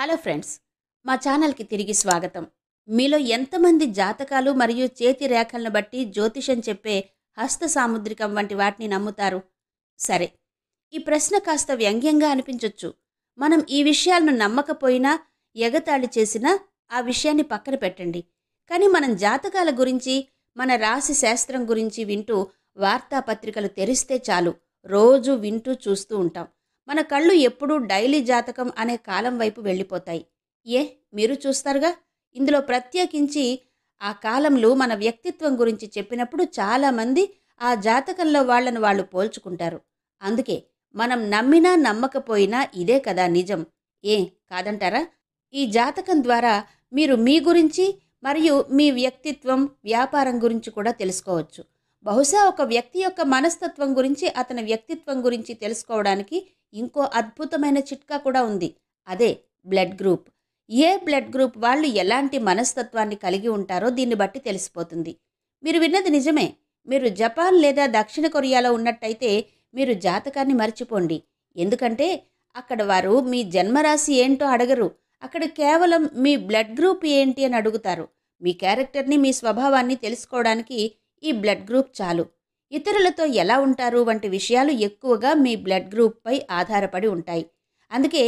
hello friends మా ఛానల్కి తిరిగి స్వాగతం మీలో ఎంతమంది జాతకాలు మరియు చేతి రేఖలను బట్టి జ్యోతిషం చెప్పే హస్త సాముద్రికం వంటి వాటిని నమ్ముతారు సరే ఈ ప్రశ్న కాస్త వ్యంగ్యంగా అనిపించవచ్చు మనం ఈ విషయాలను నమ్మకపోయినా ఎగతాళి చేసినా ఆ విషయాన్ని పక్కన పెట్టండి కానీ మనం జాతకాల గురించి మన రాశి శాస్త్రం గురించి వింటూ వార్తాపత్రికలు తెరిస్తే చాలు రోజు వింటూ చూస్తూ ఉంటాం మన కళ్ళు ఎప్పుడూ డైలీ జాతకం అనే కాలం వైపు వెళ్ళిపోతాయి ఏ మీరు చూస్తారుగా ఇందులో ప్రత్యేకించి ఆ కాలంలో మన వ్యక్తిత్వం గురించి చెప్పినప్పుడు చాలామంది ఆ జాతకంలో వాళ్లను వాళ్ళు పోల్చుకుంటారు అందుకే మనం నమ్మినా నమ్మకపోయినా ఇదే కదా నిజం ఏ కాదంటారా ఈ జాతకం ద్వారా మీరు మీ గురించి మరియు మీ వ్యక్తిత్వం వ్యాపారం గురించి కూడా తెలుసుకోవచ్చు బహుశా ఒక వ్యక్తి యొక్క మనస్తత్వం గురించి అతని వ్యక్తిత్వం గురించి తెలుసుకోవడానికి ఇంకో అద్భుతమైన చిట్కా కూడా ఉంది అదే blood group A blood group వాళ్ళు ఎలాంటి మనస్తత్వాన్ని కలిగి ఉంటారో దీన్ని బట్టి తెలిసిపోతుంది మీరు విన్నది నిజమే మీరు జపాన్ లేదా దక్షిణ కొరియాలో ఉన్నట్టయితే మీరు జాతకాన్ని మర్చిపోండి ఎందుకంటే అక్కడ వారు మీ జన్మరాశి ఏంటో అడగరు అక్కడ కేవలం మీ బ్లడ్ గ్రూప్ ఏంటి అని అడుగుతారు మీ క్యారెక్టర్ని మీ స్వభావాన్ని తెలుసుకోవడానికి ఈ బ్లడ్ గ్రూప్ చాలు ఇతరులతో ఎలా ఉంటారు వంటి విషయాలు ఎక్కువగా మీ బ్లడ్ గ్రూప్పై ఆధారపడి ఉంటాయి అందుకే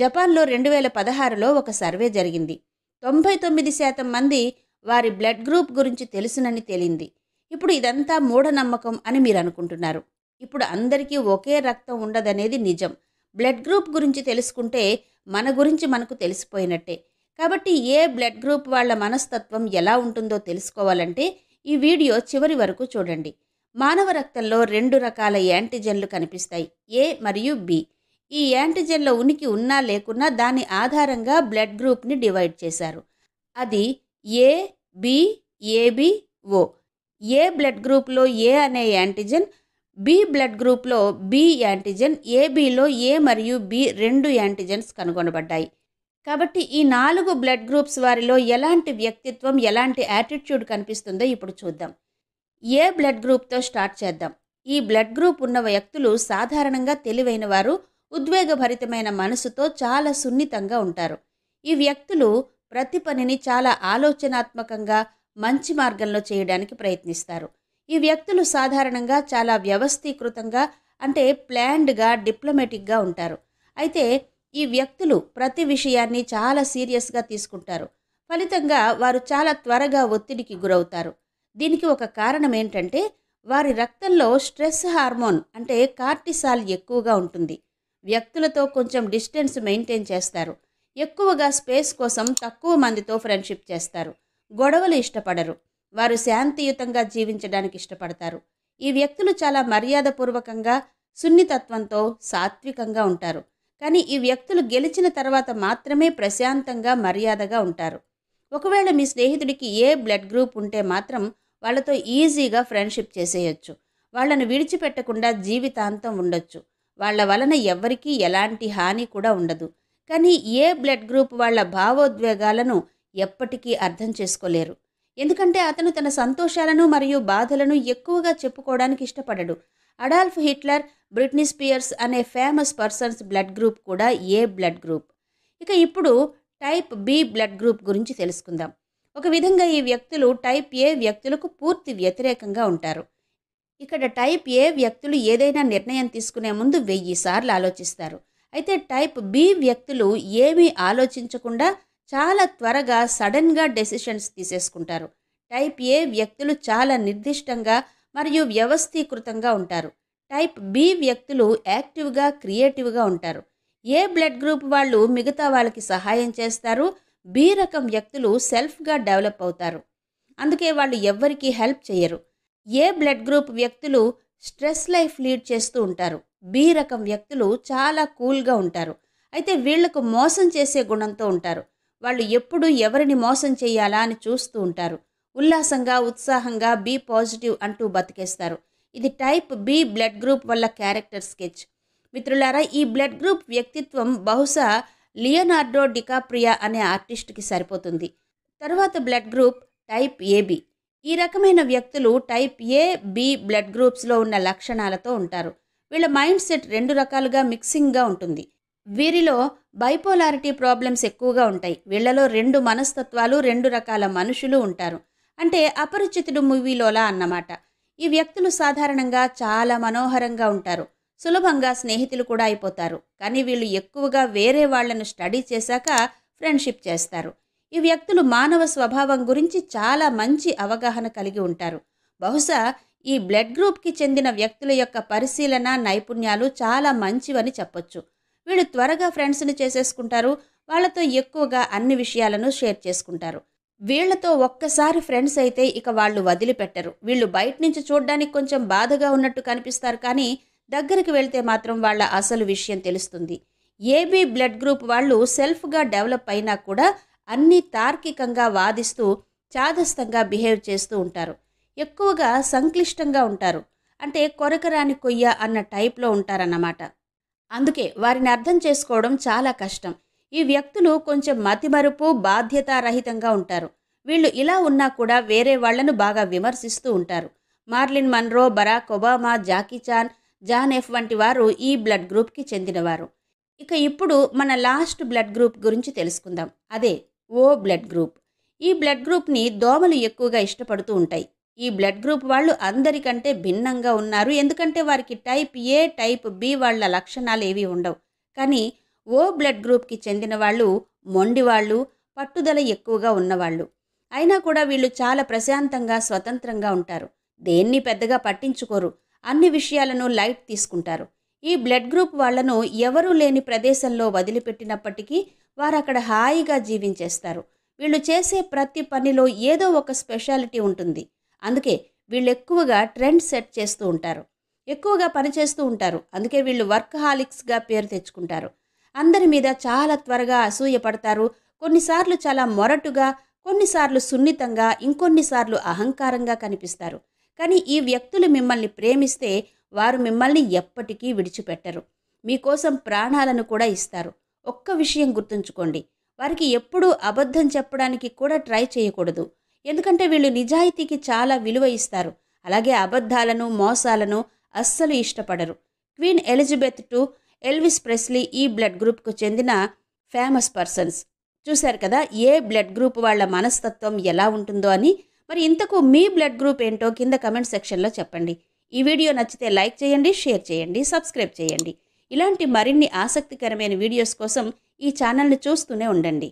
జపాన్లో రెండు వేల పదహారులో ఒక సర్వే జరిగింది తొంభై తొమ్మిది శాతం మంది వారి బ్లడ్ గ్రూప్ గురించి తెలుసునని తేలింది ఇప్పుడు ఇదంతా మూఢనమ్మకం అని మీరు అనుకుంటున్నారు ఇప్పుడు అందరికీ ఒకే రక్తం ఉండదనేది నిజం బ్లడ్ గ్రూప్ గురించి తెలుసుకుంటే మన గురించి మనకు తెలిసిపోయినట్టే కాబట్టి ఏ బ్లడ్ గ్రూప్ వాళ్ళ మనస్తత్వం ఎలా ఉంటుందో తెలుసుకోవాలంటే ఈ వీడియో చివరి వరకు చూడండి మానవ రక్తంలో రెండు రకాల యాంటిజెన్లు కనిపిస్తాయి ఏ మరియు బి ఈ యాంటిజెన్ల ఉనికి ఉన్నా లేకున్నా దాని ఆధారంగా బ్లడ్ గ్రూప్ని డివైడ్ చేశారు అది A B AB O A blood గ్రూప్లో ఏ అనే యాంటిజెన్ బి బ్లడ్ గ్రూప్లో బి యాంటిజెన్ ఏబిలో ఏ మరియు బి రెండు యాంటిజెన్స్ కనుగొనబడ్డాయి కాబట్టి ఈ నాలుగు బ్లడ్ గ్రూప్స్ వారిలో ఎలాంటి వ్యక్తిత్వం ఎలాంటి యాటిట్యూడ్ కనిపిస్తుందో ఇప్పుడు చూద్దాం ఏ బ్లడ్ గ్రూప్తో స్టార్ట్ చేద్దాం ఈ బ్లడ్ గ్రూప్ ఉన్న వ్యక్తులు సాధారణంగా తెలివైన వారు ఉద్వేగభరితమైన మనసుతో చాలా సున్నితంగా ఉంటారు ఈ వ్యక్తులు ప్రతి పనిని చాలా ఆలోచనాత్మకంగా మంచి మార్గంలో చేయడానికి ప్రయత్నిస్తారు ఈ వ్యక్తులు సాధారణంగా చాలా వ్యవస్థీకృతంగా అంటే ప్లాన్డ్గా డిప్లొమేటిక్గా ఉంటారు అయితే ఈ వ్యక్తులు ప్రతి విషయాన్ని చాలా సీరియస్గా తీసుకుంటారు ఫలితంగా వారు చాలా త్వరగా ఒత్తిడికి గురవుతారు దీనికి ఒక కారణం ఏంటంటే వారి రక్తంలో స్ట్రెస్ హార్మోన్ అంటే కార్టిసాల్ ఎక్కువగా ఉంటుంది వ్యక్తులతో కొంచెం డిస్టెన్స్ మెయింటైన్ చేస్తారు ఎక్కువగా స్పేస్ కోసం తక్కువ మందితో ఫ్రెండ్షిప్ చేస్తారు గొడవలు ఇష్టపడరు వారు శాంతియుతంగా జీవించడానికి ఇష్టపడతారు ఈ వ్యక్తులు చాలా మర్యాదపూర్వకంగా సున్నితత్వంతో సాత్వికంగా ఉంటారు కానీ ఈ వ్యక్తులు గెలిచిన తర్వాత మాత్రమే ప్రశాంతంగా మర్యాదగా ఉంటారు ఒకవేళ మీ స్నేహితుడికి ఏ బ్లడ్ గ్రూప్ ఉంటే మాత్రం వాళ్ళతో ఈజీగా ఫ్రెండ్షిప్ చేసేయచ్చు వాళ్ళను విడిచిపెట్టకుండా జీవితాంతం ఉండొచ్చు వాళ్ళ వలన ఎవ్వరికీ ఎలాంటి హాని కూడా ఉండదు కానీ ఏ బ్లడ్ గ్రూప్ వాళ్ళ భావోద్వేగాలను ఎప్పటికీ అర్థం చేసుకోలేరు ఎందుకంటే అతను తన సంతోషాలను మరియు బాధలను ఎక్కువగా చెప్పుకోవడానికి ఇష్టపడడు అడాల్ఫ్ హిట్లర్ బ్రిట్నీ స్పియర్స్ అనే ఫేమస్ పర్సన్స్ బ్లడ్ గ్రూప్ కూడా ఏ బ్లడ్ గ్రూప్ ఇక ఇప్పుడు టైప్ బి బ్లడ్ గ్రూప్ గురించి తెలుసుకుందాం ఒక విధంగా ఈ వ్యక్తులు టైప్ ఏ వ్యక్తులకు పూర్తి వ్యతిరేకంగా ఉంటారు ఇక్కడ టైప్ ఏ వ్యక్తులు ఏదైనా నిర్ణయం తీసుకునే ముందు వెయ్యి సార్లు ఆలోచిస్తారు అయితే టైప్ బి వ్యక్తులు ఏమీ ఆలోచించకుండా చాలా త్వరగా సడన్గా డెసిషన్స్ తీసేసుకుంటారు టైప్ ఏ వ్యక్తులు చాలా నిర్దిష్టంగా మరియు వ్యవస్థీకృతంగా ఉంటారు టైప్ బి వ్యక్తులు యాక్టివ్గా క్రియేటివ్గా ఉంటారు ఏ బ్లడ్ గ్రూప్ వాళ్ళు మిగతా వాళ్ళకి సహాయం చేస్తారు బి రకం వ్యక్తులు సెల్ఫ్గా డెవలప్ అవుతారు అందుకే వాళ్ళు ఎవ్వరికీ హెల్ప్ చేయరు ఏ బ్లడ్ గ్రూప్ వ్యక్తులు స్ట్రెస్ లైఫ్ లీడ్ చేస్తూ ఉంటారు బి రకం వ్యక్తులు చాలా కూల్గా ఉంటారు అయితే వీళ్లకు మోసం చేసే గుణంతో ఉంటారు వాళ్ళు ఎప్పుడు ఎవరిని మోసం చేయాలా అని చూస్తూ ఉంటారు ఉల్లాసంగా ఉత్సాహంగా బీ పాజిటివ్ అంటూ బతికేస్తారు ఇది టైప్ బి బ్లడ్ గ్రూప్ వల్ల క్యారెక్టర్ స్కెచ్ మిత్రులారా ఈ బ్లడ్ గ్రూప్ వ్యక్తిత్వం బహుశా లియోనార్డో డికాప్రియా అనే ఆర్టిస్ట్కి సరిపోతుంది తరువాత బ్లడ్ గ్రూప్ టైప్ ఏబి ఈ రకమైన వ్యక్తులు టైప్ ఏ బి బ్లడ్ గ్రూప్స్లో ఉన్న లక్షణాలతో ఉంటారు వీళ్ళ మైండ్ సెట్ రెండు రకాలుగా మిక్సింగ్గా ఉంటుంది వీరిలో బైపోలారిటీ ప్రాబ్లమ్స్ ఎక్కువగా ఉంటాయి వీళ్లలో రెండు మనస్తత్వాలు రెండు రకాల మనుషులు ఉంటారు అంటే అపరిచితుడు మూవీలోలా అన్నమాట ఈ వ్యక్తులు సాధారణంగా చాలా మనోహరంగా ఉంటారు సులభంగా స్నేహితులు కూడా అయిపోతారు కానీ వీళ్ళు ఎక్కువగా వేరే వాళ్లను స్టడీ చేశాక ఫ్రెండ్షిప్ చేస్తారు ఈ వ్యక్తులు మానవ స్వభావం గురించి చాలా మంచి అవగాహన కలిగి ఉంటారు బహుశా ఈ బ్లడ్ గ్రూప్కి చెందిన వ్యక్తుల యొక్క పరిశీలన నైపుణ్యాలు చాలా మంచివని చెప్పొచ్చు వీళ్ళు త్వరగా ఫ్రెండ్స్ని చేసేసుకుంటారు వాళ్ళతో ఎక్కువగా అన్ని విషయాలను షేర్ చేసుకుంటారు వీళ్లతో ఒక్కసారి ఫ్రెండ్స్ అయితే ఇక వాళ్ళు వదిలిపెట్టరు వీళ్ళు బయట నుంచి చూడ్డానికి కొంచెం బాధగా ఉన్నట్టు కనిపిస్తారు కానీ దగ్గరికి వెళ్తే మాత్రం వాళ్ళ అసలు విషయం తెలుస్తుంది ఏబీ బ్లడ్ గ్రూప్ వాళ్ళు సెల్ఫ్గా డెవలప్ అయినా కూడా అన్ని తార్కికంగా వాదిస్తూ చాదస్తంగా బిహేవ్ చేస్తూ ఉంటారు ఎక్కువగా సంక్లిష్టంగా ఉంటారు అంటే కొరకరాని కొయ్య అన్న టైప్లో ఉంటారన్నమాట అందుకే వారిని అర్థం చేసుకోవడం చాలా కష్టం ఈ వ్యక్తులు కొంచెం మతిమరుపు బాధ్యతారహితంగా ఉంటారు వీళ్ళు ఇలా ఉన్నా కూడా వేరే వాళ్లను బాగా విమర్శిస్తూ ఉంటారు Marilyn Monroe Barack Obama Jackie Chan John F వంటి వారు ఈ బ్లడ్ గ్రూప్కి చెందినవారు ఇక ఇప్పుడు మన లాస్ట్ బ్లడ్ గ్రూప్ గురించి తెలుసుకుందాం అదే ఓ బ్లడ్ గ్రూప్ ఈ బ్లడ్ గ్రూప్ని దోమలు ఎక్కువగా ఇష్టపడుతూ ఉంటాయి ఈ బ్లడ్ గ్రూప్ వాళ్ళు అందరికంటే భిన్నంగా ఉన్నారు ఎందుకంటే వారికి టైప్ ఏ టైప్ బి వాళ్ళ లక్షణాలు ఏవి ఉండవు కానీ ఓ బ్లడ్ గ్రూప్కి చెందిన వాళ్ళు మొండివాళ్ళు పట్టుదల ఎక్కువగా ఉన్నవాళ్ళు అయినా కూడా వీళ్ళు చాలా ప్రశాంతంగా స్వతంత్రంగా ఉంటారు దేన్ని పెద్దగా పట్టించుకోరు అన్ని విషయాలను లైట్ తీసుకుంటారు ఈ బ్లడ్ గ్రూప్ వాళ్లను ఎవరూ లేని ప్రదేశంలో వదిలిపెట్టినప్పటికీ వారు అక్కడ హాయిగా జీవించేస్తారు వీళ్ళు చేసే ప్రతి పనిలో ఏదో ఒక స్పెషాలిటీ ఉంటుంది అందుకే వీళ్ళు ఎక్కువగా ట్రెండ్ సెట్ చేస్తూ ఉంటారు ఎక్కువగా పనిచేస్తూ ఉంటారు అందుకే వీళ్ళు వర్క్ హాలిక్స్గా పేరు తెచ్చుకుంటారు అందరి మీద చాలా త్వరగా అసూయపడతారు కొన్నిసార్లు చాలా మొరటుగా కొన్నిసార్లు సున్నితంగా ఇంకొన్నిసార్లు అహంకారంగా కనిపిస్తారు కానీ ఈ వ్యక్తులు మిమ్మల్ని ప్రేమిస్తే వారు మిమ్మల్ని ఎప్పటికీ విడిచిపెట్టరు మీకోసం ప్రాణాలను కూడా ఇస్తారు ఒక్క విషయం గుర్తుంచుకోండి వారికి ఎప్పుడూ అబద్ధం చెప్పడానికి కూడా ట్రై చేయకూడదు ఎందుకంటే వీళ్ళు నిజాయితీకి చాలా విలువ ఇస్తారు అలాగే అబద్ధాలను మోసాలను అస్సలు ఇష్టపడరు Queen Elizabeth two Elvis Presley ఈ బ్లడ్ గ్రూప్కు చెందిన ఫేమస్ పర్సన్స్ చూశారు కదా ఏ బ్లడ్ గ్రూప్ వాళ్ళ మనస్తత్వం ఎలా ఉంటుందో అని మరి ఇంతకు మీ బ్లడ్ గ్రూప్ ఏంటో కింద కమెంట్ సెక్షన్లో చెప్పండి ఈ వీడియో నచ్చితే లైక్ చేయండి షేర్ చేయండి సబ్స్క్రైబ్ చేయండి ఇలాంటి మరిన్ని ఆసక్తికరమైన వీడియోస్ కోసం ఈ ఛానల్ని చూస్తూనే ఉండండి